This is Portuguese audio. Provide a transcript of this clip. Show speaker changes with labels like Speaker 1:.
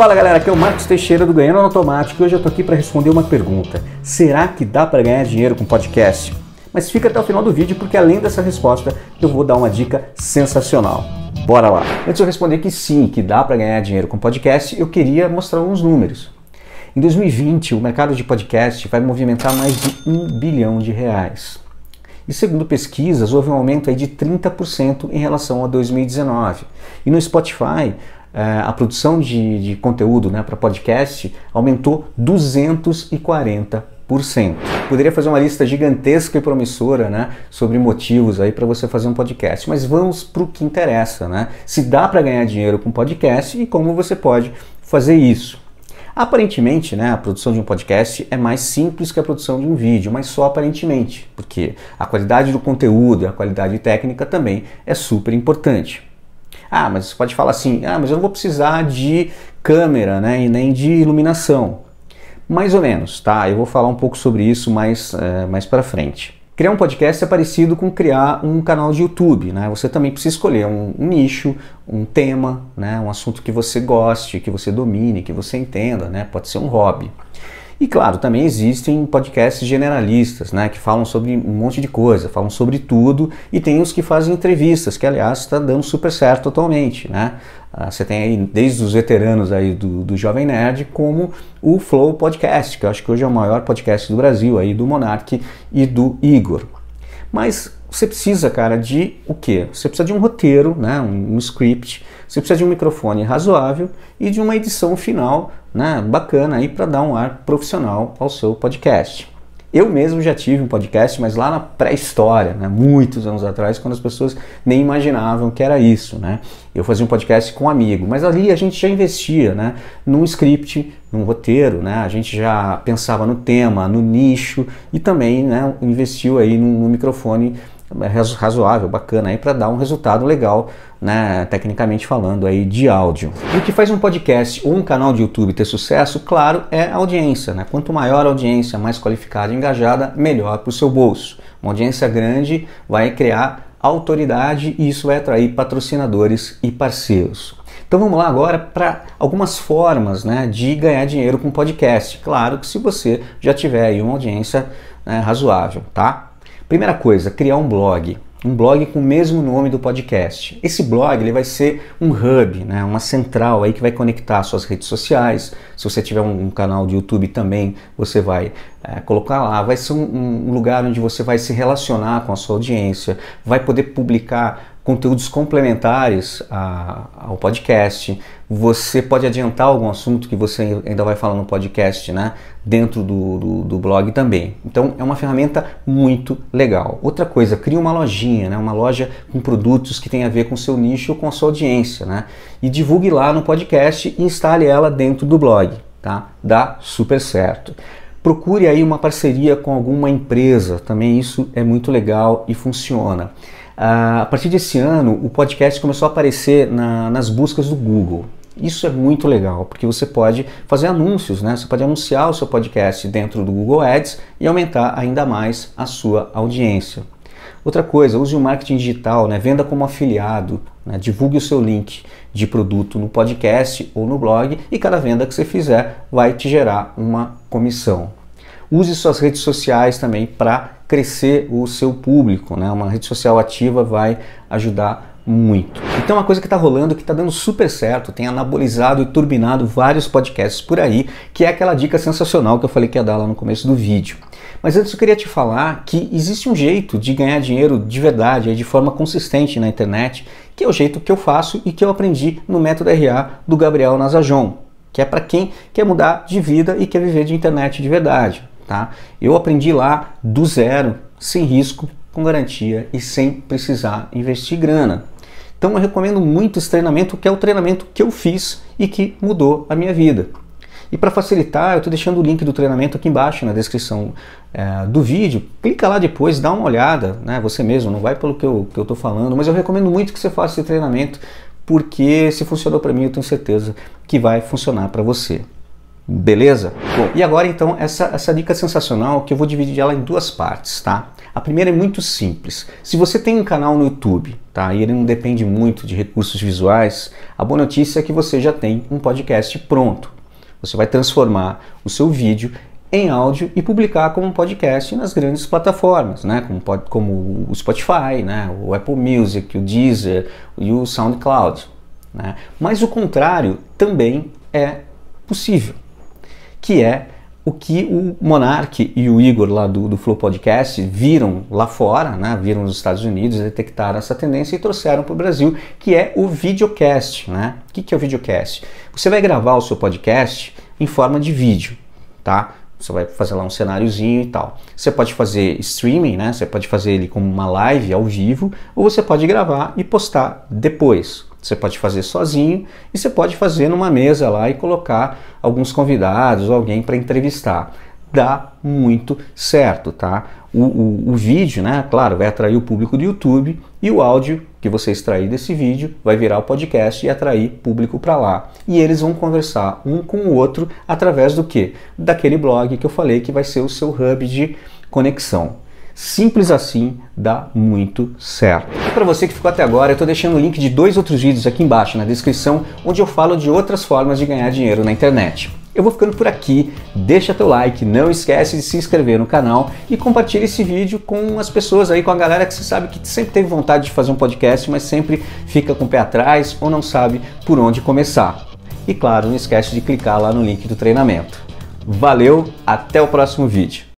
Speaker 1: Fala galera, aqui é o Marcos Teixeira do Ganhando Automático e hoje eu tô aqui para responder uma pergunta. Será que dá para ganhar dinheiro com podcast? Mas fica até o final do vídeo porque além dessa resposta eu vou dar uma dica sensacional. Bora lá. Antes de eu responder que sim, que dá para ganhar dinheiro com podcast, eu queria mostrar uns números. Em 2020, o mercado de podcast vai movimentar mais de um bilhão de reais. E segundo pesquisas, houve um aumento aí de 30% em relação a 2019. E no Spotify, eh, a produção de, de conteúdo né, para podcast aumentou 240%. Poderia fazer uma lista gigantesca e promissora, né, sobre motivos aí para você fazer um podcast, mas vamos para o que interessa, né? Se dá para ganhar dinheiro com podcast e como você pode fazer isso. Aparentemente, né, a produção de um podcast é mais simples que a produção de um vídeo, mas só aparentemente, porque a qualidade do conteúdo e a qualidade técnica também é super importante. Ah, mas você pode falar assim, ah, mas eu não vou precisar de câmera, né, e nem de iluminação. Mais ou menos, tá? Eu vou falar um pouco sobre isso mais, é, mais para frente. Criar um podcast é parecido com criar um canal de YouTube, né? Você também precisa escolher um, um, nicho, um tema, né? Um assunto que você goste, que você domine, que você entenda, né? Pode ser um hobby. E claro, também existem podcasts generalistas, né, que falam sobre um monte de coisa, falam sobre tudo, e tem os que fazem entrevistas, que aliás está dando super certo atualmente, né? Ah, você tem aí desde os veteranos aí do, do Jovem Nerd, como o Flow Podcast, que eu acho que hoje é o maior podcast do Brasil, aí do Monark e do Igor. Mas você precisa, cara, de o quê? Você precisa de um roteiro, né, um, um script, você precisa de um microfone razoável e de uma edição final né, bacana aí para dar um ar profissional ao seu podcast. Eu mesmo já tive um podcast, mas lá na pré-história, né, muitos anos atrás, quando as pessoas nem imaginavam que era isso, né? Eu fazia um podcast com um amigo, mas ali a gente já investia, né, num script, num roteiro, né? A gente já pensava no tema, no nicho e também, né, investiu aí no, no microfone é razoável, bacana aí para dar um resultado legal, né, tecnicamente falando aí de áudio. E o que faz um podcast ou um canal de YouTube ter sucesso, claro, é a audiência, né? Quanto maior a audiência, mais qualificada e engajada, melhor para o seu bolso. Uma audiência grande vai criar autoridade e isso vai atrair patrocinadores e parceiros. Então vamos lá agora para algumas formas né, de ganhar dinheiro com podcast. Claro que se você já tiver aí uma audiência né, razoável, tá? Primeira coisa, criar um blog. Um blog com o mesmo nome do podcast. Esse blog ele vai ser um hub, né? uma central aí que vai conectar suas redes sociais. Se você tiver um, um canal de YouTube também, você vai é, colocar lá. Vai ser um, um lugar onde você vai se relacionar com a sua audiência, vai poder publicar conteúdos complementares a, ao podcast. Você pode adiantar algum assunto que você ainda vai falar no podcast, né? Dentro do, do, do, blog também. Então é uma ferramenta muito legal. Outra coisa, cria uma lojinha, né? Uma loja com produtos que tem a ver com o seu nicho ou com a sua audiência, né? E divulgue lá no podcast e instale ela dentro do blog, tá? Dá super certo procure aí uma parceria com alguma empresa, também isso é muito legal e funciona. Ah, a partir desse ano, o podcast começou a aparecer na, nas buscas do Google. Isso é muito legal, porque você pode fazer anúncios, né? Você pode anunciar o seu podcast dentro do Google Ads e aumentar ainda mais a sua audiência. Outra coisa, use o marketing digital, né? venda como afiliado, né? divulgue o seu link de produto no podcast ou no blog e cada venda que você fizer vai te gerar uma comissão. Use suas redes sociais também para crescer o seu público, né? Uma rede social ativa vai ajudar muito. Então, uma coisa que está rolando, que está dando super certo, tem anabolizado e turbinado vários podcasts por aí, que é aquela dica sensacional que eu falei que ia dar lá no começo do vídeo. Mas antes eu queria te falar que existe um jeito de ganhar dinheiro de verdade, de forma consistente na internet, que é o jeito que eu faço e que eu aprendi no método RA do Gabriel Nazajon, que é para quem quer mudar de vida e quer viver de internet de verdade tá? Eu aprendi lá do zero, sem risco, com garantia e sem precisar investir grana. Então eu recomendo muito esse treinamento, que é o treinamento que eu fiz e que mudou a minha vida. E para facilitar, eu estou deixando o link do treinamento aqui embaixo na descrição é, do vídeo. Clica lá depois, dá uma olhada, né? Você mesmo, não vai pelo que eu estou falando, mas eu recomendo muito que você faça esse treinamento, porque se funcionou para mim, eu tenho certeza que vai funcionar para você. Beleza? Bom, e agora então essa, essa dica sensacional que eu vou dividir ela em duas partes, tá? A primeira é muito simples. Se você tem um canal no YouTube, tá? E ele não depende muito de recursos visuais, a boa notícia é que você já tem um podcast pronto. Você vai transformar o seu vídeo em áudio e publicar como podcast nas grandes plataformas, né? Como, como o Spotify, né? O Apple Music, o Deezer e o SoundCloud. Né? Mas o contrário também é possível que é o que o Monark e o Igor lá do, do Flow Podcast viram lá fora, né? viram nos Estados Unidos, detectaram essa tendência e trouxeram para o Brasil, que é o videocast. Né? O que, que é o videocast? Você vai gravar o seu podcast em forma de vídeo, tá? Você vai fazer lá um cenáriozinho e tal. Você pode fazer streaming, né? Você pode fazer ele como uma live ao vivo, ou você pode gravar e postar depois. Você pode fazer sozinho e você pode fazer numa mesa lá e colocar alguns convidados ou alguém para entrevistar. Dá muito certo, tá? O, o, o, vídeo, né? Claro, vai atrair o público do YouTube e o áudio que você extrair desse vídeo vai virar o podcast e atrair público para lá. E eles vão conversar um com o outro através do que? Daquele blog que eu falei que vai ser o seu hub de conexão. Simples assim dá muito certo. E para você que ficou até agora, eu estou deixando o link de dois outros vídeos aqui embaixo na descrição, onde eu falo de outras formas de ganhar dinheiro na internet. Eu vou ficando por aqui, deixa teu like, não esquece de se inscrever no canal e compartilha esse vídeo com as pessoas aí, com a galera que você sabe que sempre teve vontade de fazer um podcast, mas sempre fica com o pé atrás ou não sabe por onde começar. E claro, não esquece de clicar lá no link do treinamento. Valeu, até o próximo vídeo.